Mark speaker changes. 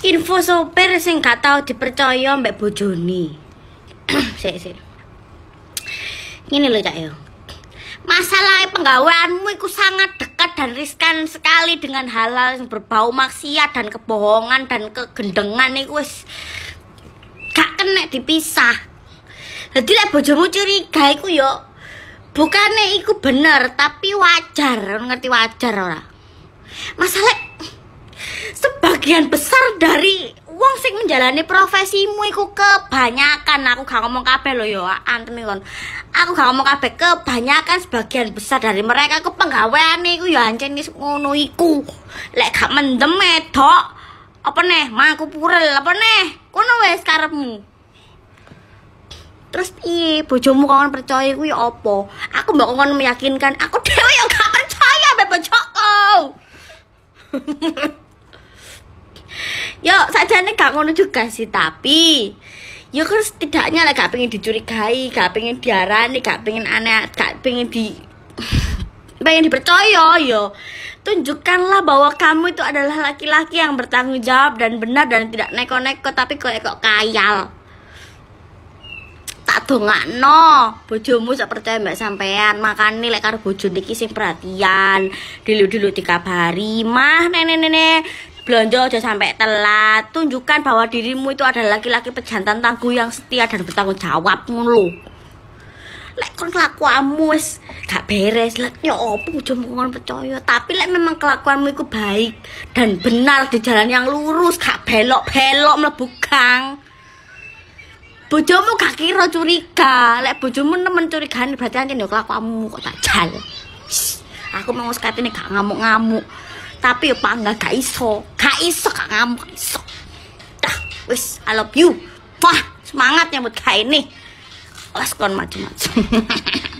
Speaker 1: Info sopir sing gak tau dipercaya mbak bojone. sik sik. Ngene lho Cak yo. Masalah penggawaanmu itu sangat dekat dan riskan sekali dengan halal yang berbau maksiat dan kebohongan dan kegendengan itu wis gak kena dipisah. Jadi lah bojomu curiga itu yo bukannya iku bener tapi wajar ngerti wajar ora. Masalah sebagian besar dari wong sing menjalani profesimu iku kebanyakan aku gak ngomong kabeh lho ya antemi kon aku gak ngomong kabeh kebanyakan sebagian besar dari mereka aku penggawean iku ya ancen ngono iku lek gak mendem edok apa neh mangku purel apa neh kono wis karepmu terus piye bojomu kawan percaya kuwi apa aku mbok meyakinkan aku dewi yo gak yo nih gak ngono juga sih tapi yo kan setidaknya lah gak pengen dicurigai gak pengen diarani gak pengen aneh gak pengen di pengen dipercaya yo tunjukkanlah bahwa kamu itu adalah laki-laki yang bertanggung jawab dan benar dan tidak neko-neko tapi kok kok kayal tak dongakno bojomu sak percaya mbak sampean makan lek karo bojo niki sing perhatian dulu-dulu dikabari mah nenek-nenek belanja aja sampai telat tunjukkan bahwa dirimu itu adalah laki-laki pejantan tangguh yang setia dan bertanggung jawab mulu lek kon kelakuanmu wis gak beres lek yo opo ujung percaya tapi lek memang kelakuanmu iku baik dan benar di jalan yang lurus gak belok-belok mlebu gang bojomu gak kira curiga lek bojomu nemen curiga berarti anjen yo ya kelakuanmu kok tak jal aku mau ini gak ngamuk-ngamuk tapi apa nggak gak iso gak iso gak ngamuk iso dah wis I love you wah semangat buat kayak ini wes kon macam-macam